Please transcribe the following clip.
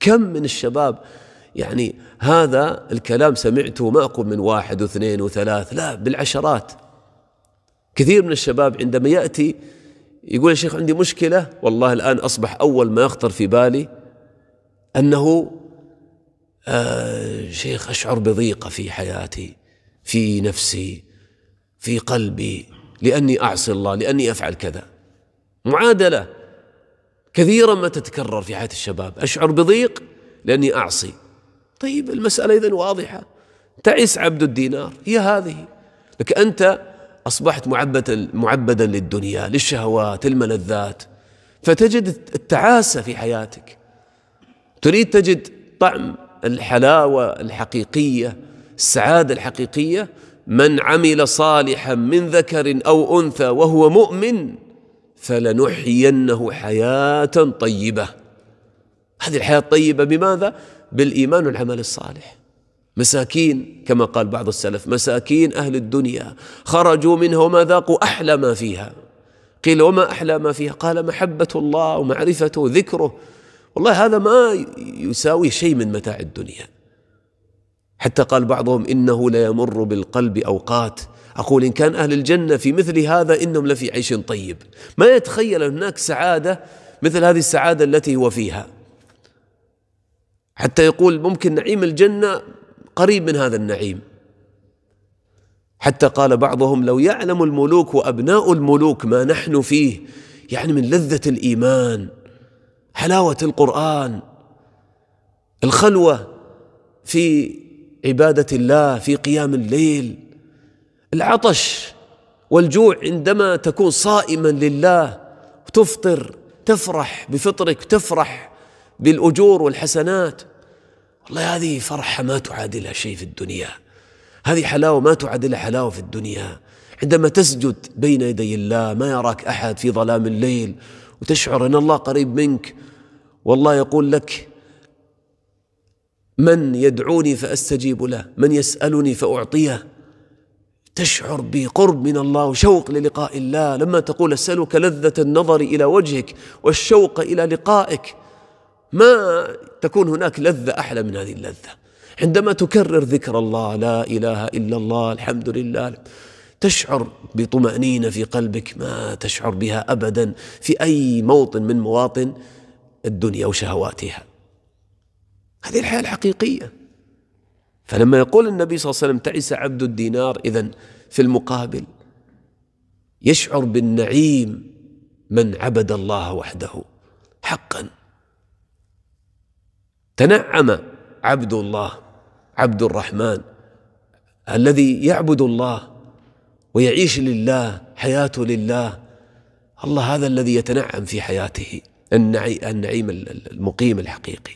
كم من الشباب يعني هذا الكلام سمعته ما أقول من واحد واثنين وثلاث لا بالعشرات كثير من الشباب عندما يأتي يقول يا شيخ عندي مشكلة والله الآن أصبح أول ما يخطر في بالي أنه آه شيخ أشعر بضيقة في حياتي في نفسي في قلبي لأني أعصي الله لأني أفعل كذا معادلة كثيرا ما تتكرر في حياة الشباب أشعر بضيق لأني أعصي طيب المسألة اذا واضحة تعس عبد الدينار هي هذه لك أنت أصبحت معبدا معبدا للدنيا للشهوات الملذات فتجد التعاسة في حياتك تريد تجد طعم الحلاوة الحقيقية السعادة الحقيقية من عمل صالحا من ذكر أو أنثى وهو مؤمن فلنحيينه حياة طيبة هذه الحياة الطيبة بماذا؟ بالإيمان والعمل الصالح مساكين كما قال بعض السلف مساكين أهل الدنيا خرجوا منها وما ذاقوا أحلى ما فيها قيل وما أحلى ما فيها قال محبة الله ومعرفته وذكره والله هذا ما يساوي شيء من متاع الدنيا حتى قال بعضهم إنه ليمر بالقلب أوقات أقول إن كان أهل الجنة في مثل هذا إنهم لفي عيش طيب ما يتخيل هناك سعادة مثل هذه السعادة التي هو فيها حتى يقول ممكن نعيم الجنة قريب من هذا النعيم حتى قال بعضهم لو يعلم الملوك وأبناء الملوك ما نحن فيه يعني من لذة الإيمان حلاوة القرآن الخلوة في عبادة الله في قيام الليل العطش والجوع عندما تكون صائما لله تفطر تفرح بفطرك تفرح بالأجور والحسنات والله هذه فرحة ما تعادلها شيء في الدنيا هذه حلاوة ما تعادلها حلاوة في الدنيا عندما تسجد بين يدي الله ما يراك أحد في ظلام الليل وتشعر أن الله قريب منك والله يقول لك من يدعوني فأستجيب له من يسألني فأعطيه تشعر بقرب من الله وشوق للقاء الله لما تقول اسالك لذه النظر الى وجهك والشوق الى لقائك ما تكون هناك لذه احلى من هذه اللذه عندما تكرر ذكر الله لا اله الا الله الحمد لله تشعر بطمانينه في قلبك ما تشعر بها ابدا في اي موطن من مواطن الدنيا وشهواتها هذه الحياه الحقيقيه فلما يقول النبي صلى الله عليه وسلم تعس عبد الدينار إذا في المقابل يشعر بالنعيم من عبد الله وحده حقا تنعم عبد الله عبد الرحمن الذي يعبد الله ويعيش لله حياته لله الله هذا الذي يتنعم في حياته النعيم المقيم الحقيقي